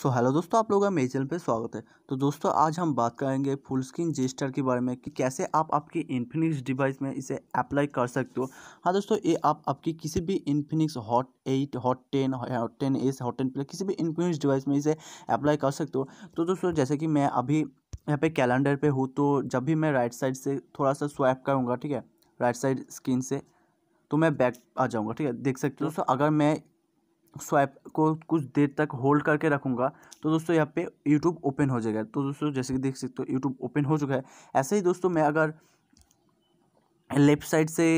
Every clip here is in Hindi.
सो so, हेलो दोस्तों आप लोगों का मेरे चैनल पे स्वागत है तो दोस्तों आज हम बात करेंगे फुल स्क्रीन जेस्टर के बारे में कि कैसे आप आपकी इन्फिनिक्स डिवाइस में इसे अप्लाई कर सकते हो हाँ दोस्तों ये आप आपकी किसी भी Infinix Hot eight Hot ten Hot ten S Hot ten plus किसी भी इन्फिनिक्स डिवाइस में इसे अप्लाई कर सकते हो तो दोस्तों जैसे कि मैं अभी यहाँ पे कैलेंडर पर हूँ तो जब भी मैं राइट साइड से थोड़ा सा स्वैप करूँगा ठीक है राइट साइड स्क्रीन से तो मैं बैक आ जाऊँगा ठीक है देख सकते हो दोस्तों अगर मैं स्वाइप को कुछ देर तक होल्ड करके रखूँगा तो दोस्तों यहाँ पे यूट्यूब ओपन हो जाएगा तो दोस्तों जैसे कि देख सकते हो यूट्यूब ओपन हो चुका है ऐसे ही दोस्तों मैं अगर लेफ्ट साइड से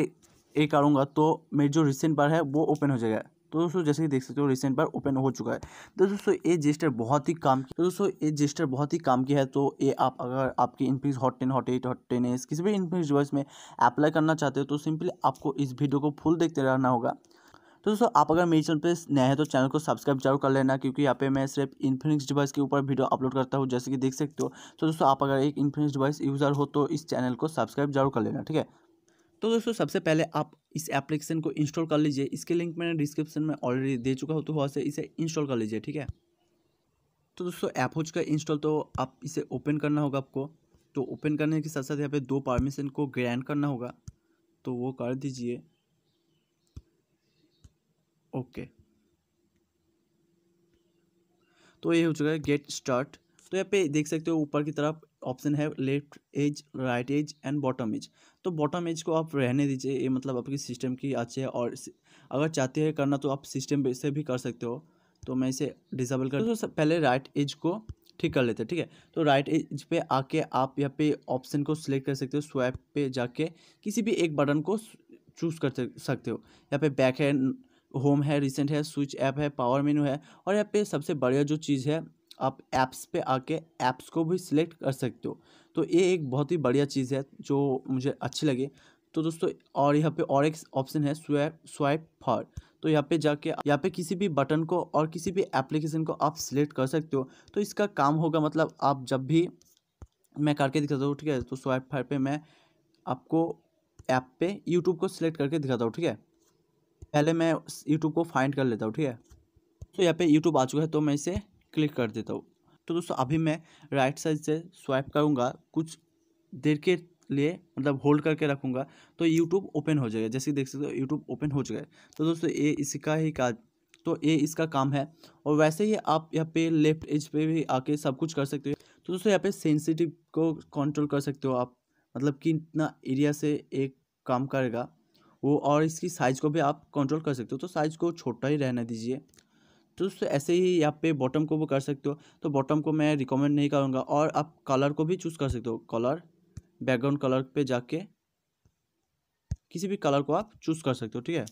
ये करूँगा तो मेरी जो रिसेंट बार है वो ओपन हो जाएगा तो दोस्तों जैसे कि देख सकते हो रिसेंट बार ओपन हो चुका है तो दोस्तों ये जेस्टर बहुत ही काम की तो दोस्तों ये जेस्टर बहुत ही काम की है तो ये आप अगर आपकी Infinix Hot ten Hot eight Hot ten S किसी भी इनफिनिक्स डिवाइस में अप्लाई करना चाहते हो तो सिंपली आपको इस वीडियो को फुल देखते रहना होगा तो दोस्तों आप अगर मेरे चैनल पर नए हैं तो चैनल को सब्सक्राइब जरूर कर लेना क्योंकि यहाँ पे मैं सिर्फ इन्फिनिक्स डिवाइस के ऊपर वीडियो अपलोड करता हूँ जैसे कि देख सकते हो तो दोस्तों आप अगर एक इन्फिनिक्स डिवाइस यूज़र हो तो इस चैनल को सब्सक्राइब जरूर कर लेना ठीक है तो दोस्तों सबसे पहले आप इस एप्लीकेशन को इंस्टॉल कर लीजिए इसके लिंक मैंने डिस्क्रिप्शन में ऑलरेडी दे चुका हो तो वहाँ से इसे इंस्टॉल कर लीजिए ठीक है तो दोस्तों ऐप हो चुका इंस्टॉल तो आप इसे ओपन करना होगा आपको तो ओपन करने के साथ साथ यहाँ पे दो परमिशन को ग्रैंड करना होगा तो वो कर दीजिए ओके तो ये हो चुका है गेट स्टार्ट तो यहाँ पे देख सकते हो ऊपर की तरफ ऑप्शन है left edge right edge and bottom edge तो बॉटम एज को आप रहने दीजिए ये मतलब आपकी सिस्टम की अच्छी है और अगर चाहते हैं करना तो आप सिस्टम से भी कर सकते हो तो मैं इसे डिसेबल कर तो पहले राइट एज को ठीक कर लेते हैं ठीक है तो राइट एज पे आके आप यहाँ पे ऑप्शन को सिलेक्ट कर सकते हो स्वैप पे जाके किसी भी एक बटन को चूज़ कर सकते हो यहाँ पे बैक है होम है रिसेंट है स्विच ऐप है पावर मेनू है और यहाँ पे सबसे बढ़िया जो चीज़ है आप ऐप्स पे आके ऐप्स को भी सिलेक्ट कर सकते हो तो ये एक बहुत ही बढ़िया चीज़ है जो मुझे अच्छी लगी तो दोस्तों और यहाँ पे और एक ऑप्शन है स्वैप स्वाइप फॉर तो यहाँ पे जाके यहाँ पे किसी भी बटन को और किसी भी एप्लीकेशन को आप सिलेक्ट कर सकते हो तो इसका काम होगा मतलब आप जब भी मैं करके दिखाता हूँ ठीक है तो स्वाइप फॉर पर मैं आपको ऐप पे यूट्यूब को सिलेक्ट करके दिखाता हूँ ठीक है पहले मैं यूट्यूब को फाइंड कर लेता हूँ ठीक है तो यहाँ पे यूट्यूब आ चुका है तो मैं इसे क्लिक कर देता हूँ तो दोस्तों अभी मैं राइट साइड से स्वाइप करूँगा कुछ देर के लिए मतलब होल्ड करके रखूँगा तो यूट्यूब ओपन हो जाएगा जैसे देख सकते हो यूट्यूब ओपन हो जाएगा तो दोस्तों ये इसका ही का तो ये इसका काम है और वैसे ही आप यहाँ पे लेफ्ट एज पे भी आके सब कुछ कर सकते हो तो दोस्तों यहाँ पे सेंसिटिव को कंट्रोल कर सकते हो आप मतलब कितना एरिया से एक काम करेगा वो और इसकी साइज़ को भी आप कंट्रोल कर सकते हो तो साइज़ को छोटा ही रहने दीजिए तो ऐसे ही यहाँ पे बॉटम को वो कर सकते हो तो बॉटम को मैं रिकमेंड नहीं करूँगा और आप कलर को भी चूज़ कर सकते हो कलर बैकग्राउंड कलर पे जाके किसी भी कलर को आप चूज़ कर सकते हो ठीक है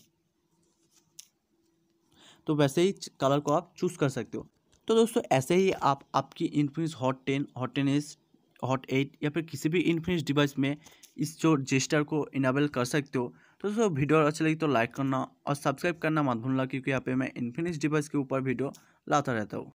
तो वैसे ही कलर को आप चूज़ कर सकते हो तो दोस्तों ऐसे ही आप आपकी Infinix Hot ten Hot ten S Hot eight या फिर किसी भी इन्फिनिक्स डिवाइस में इस जो जेस्टर को इनेबल कर सकते हो तो दोस्तों वीडियो अच्छी लगी तो लाइक करना और सब्सक्राइब करना मत भूलना क्योंकि यहाँ पे मैं इन्फिनिक्स डिवाइस के ऊपर वीडियो लाता रहता हूँ